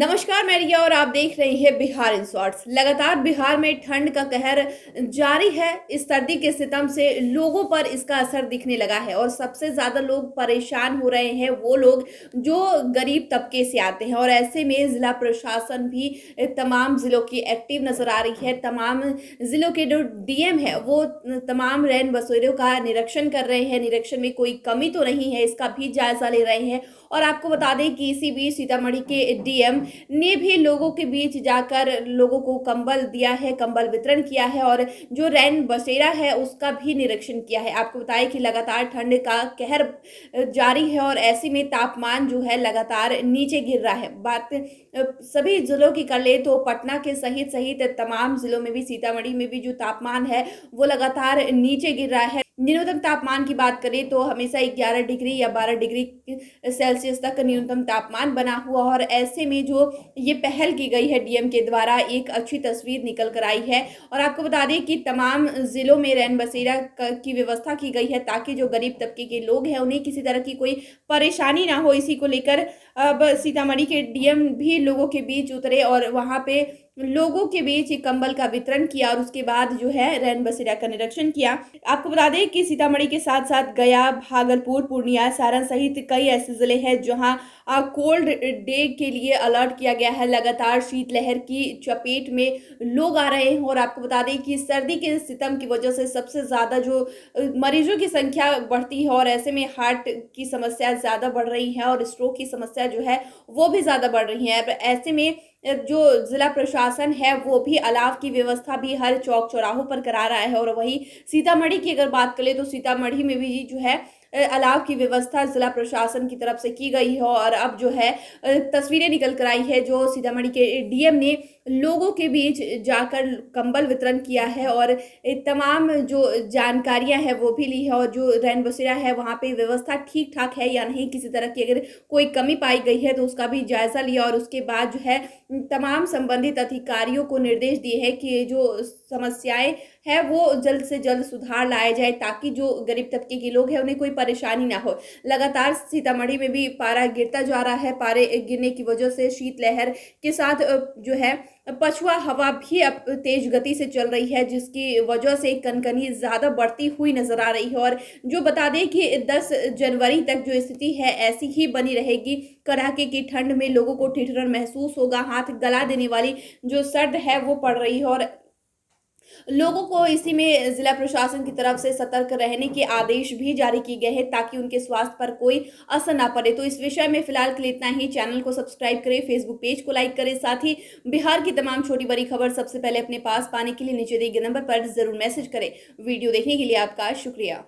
नमस्कार मैं रिया और आप देख रही हैं बिहार इन शॉर्ट्स लगातार बिहार में ठंड का कहर जारी है इस सर्दी के सितम से लोगों पर इसका असर दिखने लगा है और सबसे ज़्यादा लोग परेशान हो रहे हैं वो लोग जो गरीब तबके से आते हैं और ऐसे में ज़िला प्रशासन भी तमाम ज़िलों की एक्टिव नज़र आ रही है तमाम ज़िलों के जो डी है वो तमाम रैन बसेरों का निरीक्षण कर रहे हैं निरीक्षण में कोई कमी तो नहीं है इसका भी जायज़ा ले रहे हैं और आपको बता दें कि इसी बीच सीतामढ़ी के डीएम ने भी लोगों के बीच जाकर लोगों को कंबल दिया है कंबल वितरण किया है और जो रैन बसेरा है उसका भी निरीक्षण किया है आपको बताया कि लगातार ठंड का कहर जारी है और ऐसे में तापमान जो है लगातार नीचे गिर रहा है बात सभी ज़िलों की कर ले तो पटना के सहित सहित तमाम ज़िलों में भी सीतामढ़ी में भी जो तापमान है वो लगातार नीचे गिर रहा है न्यूनतम तापमान की बात करें तो हमेशा 11 डिग्री या 12 डिग्री सेल्सियस तक न्यूनतम तापमान बना हुआ और ऐसे में जो ये पहल की गई है डीएम के द्वारा एक अच्छी तस्वीर निकल कर आई है और आपको बता दें कि तमाम ज़िलों में रैन बसेरा की व्यवस्था की गई है ताकि जो गरीब तबके के लोग हैं उन्हें किसी तरह की कोई परेशानी ना हो इसी को लेकर अब सीतामढ़ी के डीएम भी लोगों के बीच उतरे और वहाँ पर लोगों के बीच कंबल का वितरण किया और उसके बाद जो है रैन बसेरा का निरीक्षण किया आपको बता दें कि सीतामढ़ी के साथ साथ गया भागलपुर पूर्णिया सारण सहित कई ऐसे ज़िले हैं जहां कोल्ड डे के लिए अलर्ट किया गया है लगातार शीतलहर की चपेट में लोग आ रहे हैं और आपको बता दें कि सर्दी के सितम की वजह से सबसे ज़्यादा जो मरीजों की संख्या बढ़ती है और ऐसे में हार्ट की समस्या ज़्यादा बढ़ रही है और स्ट्रोक की समस्या जो है वो भी ज़्यादा बढ़ रही है ऐसे में जो ज़िला प्रशासन है वो भी अलाव की व्यवस्था भी हर चौक चौराहों पर करा रहा है और वही सीतामढ़ी की अगर बात करें तो सीतामढ़ी में भी जो है अलाव की व्यवस्था ज़िला प्रशासन की तरफ से की गई है और अब जो है तस्वीरें निकल कर आई है जो सीतामढ़ी के डीएम ने लोगों के बीच जाकर कंबल वितरण किया है और तमाम जो जानकारियां हैं वो भी ली है और जो रैन बसेरा है वहाँ पे व्यवस्था ठीक ठाक है या नहीं किसी तरह की अगर कोई कमी पाई गई है तो उसका भी जायज़ा लिया और उसके बाद जो है तमाम संबंधित अधिकारियों को निर्देश दिए हैं कि जो समस्याएं है वो जल्द से जल्द सुधार लाया जाए ताकि जो गरीब तबके के लोग हैं उन्हें कोई परेशानी ना हो लगातार सीतामढ़ी में भी पारा गिरता जा रहा है पारे गिरने की वजह से शीतलहर के साथ जो है पछुआ हवा भी अब तेज गति से चल रही है जिसकी वजह से कनकनी ज़्यादा बढ़ती हुई नज़र आ रही है और जो बता दें कि 10 जनवरी तक जो स्थिति है ऐसी ही बनी रहेगी कड़ाके की ठंड में लोगों को ठिठरन महसूस होगा हाथ गला देने वाली जो सर्द है वो पड़ रही है और लोगों को इसी में ज़िला प्रशासन की तरफ से सतर्क रहने के आदेश भी जारी किए गए हैं ताकि उनके स्वास्थ्य पर कोई असर ना पड़े तो इस विषय में फिलहाल के लिए इतना ही चैनल को सब्सक्राइब करें फेसबुक पेज को लाइक करें साथ ही बिहार की तमाम छोटी बड़ी खबर सबसे पहले अपने पास पाने के लिए नीचे दिए गए नंबर पर जरूर मैसेज करें वीडियो देखने के लिए आपका शुक्रिया